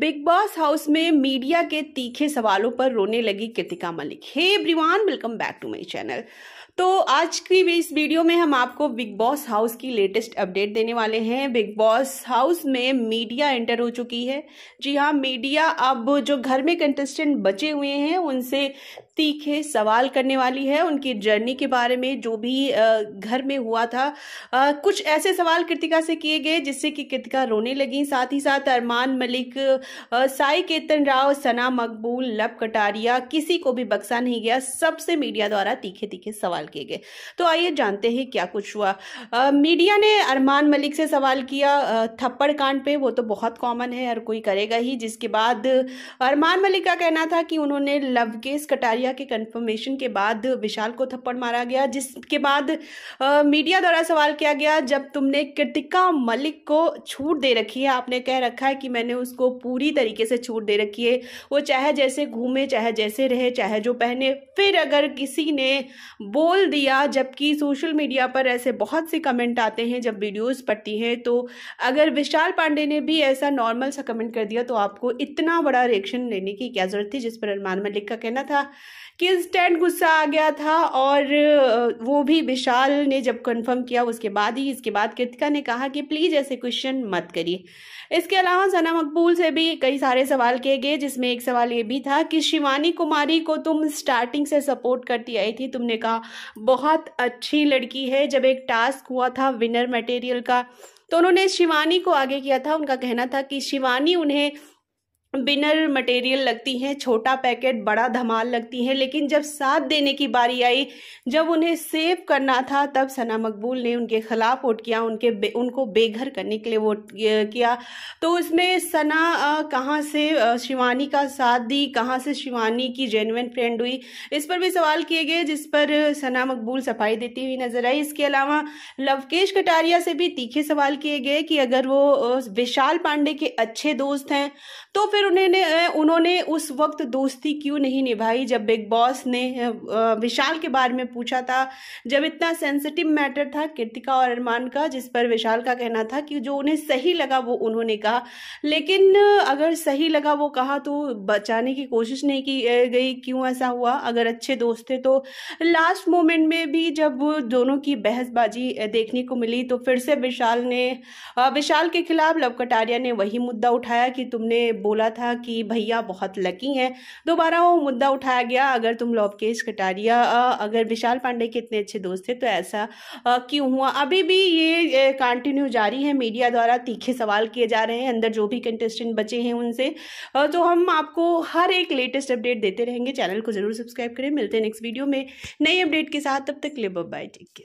big Boss house में media के तीखे सवालों पर रोने लगी Kritika Malik hey everyone welcome back to my channel तो आज की भी इस वीडियो में हम आपको बिग बॉस हाउस की लेटेस्ट अपडेट देने वाले हैं बिग बॉस हाउस में मीडिया एंटर हो चुकी है जी हाँ मीडिया अब जो घर में कंटेस्टेंट बचे हुए हैं उनसे तीखे सवाल करने वाली है उनकी जर्नी के बारे में जो भी घर में हुआ था कुछ ऐसे सवाल कृतिका से किए गए जिससे कि कृतिका रोने लगी साथ ही साथ अरमान मलिक साई केतन राव सना मकबूल लब कटारिया किसी को भी बक्सा नहीं गया सबसे मीडिया द्वारा तीखे तीखे सवाल किए गए तो आइए जानते हैं क्या कुछ हुआ मीडिया ने अरमान मलिक से सवाल किया थप्पड़ कांड पे वो तो बहुत कॉमन है हर कोई करेगा ही जिसके बाद अरमान मलिक का कहना था कि उन्होंने लव केस कटारिया आलिया के कंफर्मेशन के बाद विशाल को थप्पड़ मारा गया जिसके बाद आ, मीडिया द्वारा सवाल किया गया जब तुमने कृतिका मलिक को छूट दे रखी है आपने कह रखा है कि मैंने उसको पूरी तरीके से छूट दे रखी है वो चाहे जैसे घूमे चाहे जैसे रहे चाहे जो पहने फिर अगर किसी ने बोल दिया जबकि सोशल मीडिया पर ऐसे बहुत से कमेंट आते हैं जब वीडियोस पड़ती हैं तो अगर विशाल पांडे ने भी ऐसा नॉर्मल सा कमेंट कर दिया तो आपको इतना बड़ा रिएक्शन लेने की क्या ज़रूरत थी जिस पर अरमान मलिक का कहना था कि इंस्टेंट गुस्सा आ गया था और वो भी विशाल ने जब कंफर्म किया उसके बाद ही इसके बाद कृतिका ने कहा कि प्लीज़ ऐसे क्वेश्चन मत करिए इसके अलावा सना मकबूल से भी कई सारे सवाल किए गए जिसमें एक सवाल ये भी था कि शिवानी कुमारी को तुम स्टार्टिंग से सपोर्ट करती आई थी तुमने कहा बहुत अच्छी लड़की है जब एक टास्क हुआ था विनर मटेरियल का तो उन्होंने शिवानी को आगे किया था उनका कहना था कि शिवानी उन्हें बिनर मटेरियल लगती हैं छोटा पैकेट बड़ा धमाल लगती हैं लेकिन जब साथ देने की बारी आई जब उन्हें सेव करना था तब सना मकबूल ने उनके खिलाफ वोट किया उनके बे, उनको बेघर करने के लिए वोट किया तो उसमें सना कहाँ से शिवानी का साथ दी कहाँ से शिवानी की जेनुन फ्रेंड हुई इस पर भी सवाल किए गए जिस पर सना मकबूल सफाई देती हुई नजर आई इसके अलावा लवकेश कटारिया से भी तीखे सवाल किए गए कि अगर वो विशाल पांडे के अच्छे दोस्त हैं तो फिर फिर उन्हें उन्होंने उस वक्त दोस्ती क्यों नहीं निभाई जब बिग बॉस ने विशाल के बारे में पूछा था जब इतना सेंसिटिव मैटर था कृतिका और अरमान का जिस पर विशाल का कहना था कि जो उन्हें सही लगा वो उन्होंने कहा लेकिन अगर सही लगा वो कहा तो बचाने की कोशिश नहीं की गई क्यों ऐसा हुआ अगर अच्छे दोस्त थे तो लास्ट मोमेंट में भी जब दोनों की बहसबाजी देखने को मिली तो फिर से विशाल ने विशाल के खिलाफ लव कटारिया ने वही मुद्दा उठाया कि तुमने बोला था कि भैया बहुत लकी हैं दोबारा वो मुद्दा उठाया गया अगर तुम लोवकेश कटारिया अगर विशाल पांडे के इतने अच्छे दोस्त थे तो ऐसा क्यों हुआ अभी भी ये कंटिन्यू जारी है मीडिया द्वारा तीखे सवाल किए जा रहे हैं अंदर जो भी कंटेस्टेंट बचे हैं उनसे तो हम आपको हर एक लेटेस्ट अपडेट देते रहेंगे चैनल को जरूर सब्सक्राइब करें मिलते हैं नेक्स्ट वीडियो में नई अपडेट के साथ तब तक लिब बाय टेक